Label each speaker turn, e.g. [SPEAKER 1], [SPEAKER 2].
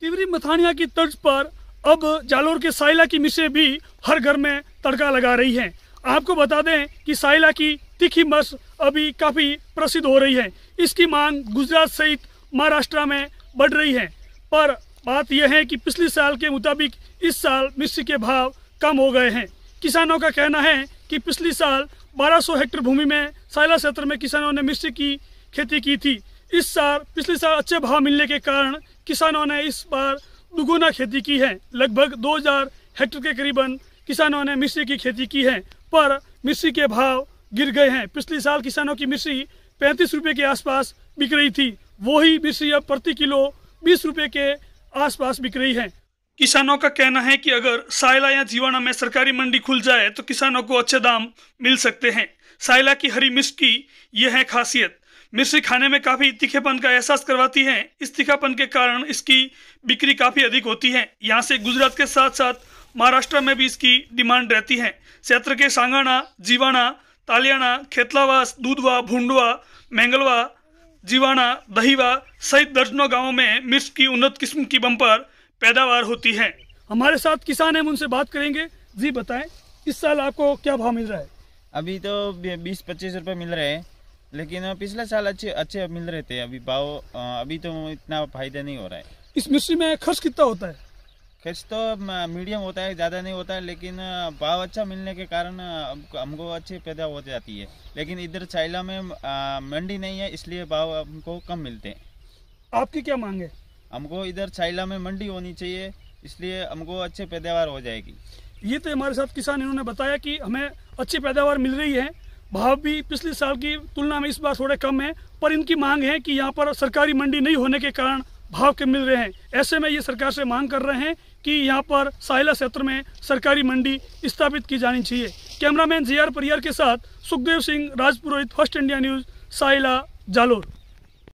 [SPEAKER 1] तिवरी मथानिया की तर्ज पर अब जालोर के साइला की मिसें भी हर घर में तड़का लगा रही हैं आपको बता दें कि साइला की तीखी मस अभी काफ़ी प्रसिद्ध हो रही है इसकी मांग गुजरात सहित महाराष्ट्र में बढ़ रही है पर बात यह है कि पिछले साल के मुताबिक इस साल मिश्र के भाव कम हो गए हैं किसानों का कहना है कि पिछले साल 1200 हेक्टेयर भूमि में साइला क्षेत्र में किसानों ने मिश्र की खेती की थी इस साल पिछले साल अच्छे भाव मिलने के कारण किसानों ने इस बार दुगुना खेती की है लगभग 2000 हेक्टेयर के करीबन किसानों ने मिर्ची की खेती की है पर मिर्ची के भाव गिर गए हैं पिछले साल किसानों की मिर्ची पैंतीस रुपये के आसपास बिक रही थी वही मिर्ची अब प्रति किलो बीस रुपये के आसपास बिक रही है किसानों का कहना है कि अगर सायला या जीवाणा में सरकारी मंडी खुल जाए तो किसानों को अच्छे दाम मिल सकते हैं सायला की हरी मिर्च की यह है खासियत मिर्ची खाने में काफ़ी तीखेपन का एहसास करवाती है इस तीखापन के कारण इसकी बिक्री काफ़ी अधिक होती है यहाँ से गुजरात के साथ साथ महाराष्ट्र में भी इसकी डिमांड रहती है क्षेत्र के सांगाना जीवाना तालियाना खेतलावास दूधवा भूडवा मैंगलवा जीवाना दहीवा सहित दर्जनों गांवों में मिर्च की उन्नत किस्म की बम्पर पैदावार होती है हमारे साथ किसान हैं उनसे बात करेंगे जी बताएं इस साल आपको क्या भाव मिल रहा है
[SPEAKER 2] अभी तो बीस पच्चीस रुपए मिल रहे हैं लेकिन पिछले साल अच्छे अच्छे मिल रहे थे अभी भाव अभी तो इतना फायदा नहीं हो रहा है इस मिश्री में खर्च कितना होता है खर्च तो मीडियम होता है ज़्यादा नहीं होता है लेकिन भाव अच्छा मिलने के कारण हमको अच्छी पैदा हो जाती है लेकिन इधर चाइला में मंडी नहीं है इसलिए भाव हमको कम मिलते हैं आपकी क्या मांग है हमको इधर चाइला में मंडी होनी चाहिए इसलिए हमको अच्छे पैदावार हो जाएगी ये तो हमारे साथ किसान इन्होंने बताया कि हमें अच्छी पैदावार मिल रही है भाव भी पिछले साल की
[SPEAKER 1] तुलना में इस बार थोड़े कम है पर इनकी मांग है कि यहाँ पर सरकारी मंडी नहीं होने के कारण भाव के मिल रहे हैं ऐसे में ये सरकार से मांग कर रहे हैं कि यहाँ पर साहिला क्षेत्र में सरकारी मंडी स्थापित की जानी चाहिए कैमरामैन जी आर परियार के साथ Sukhdev Singh Rajpurohit first India news Sayla Jalore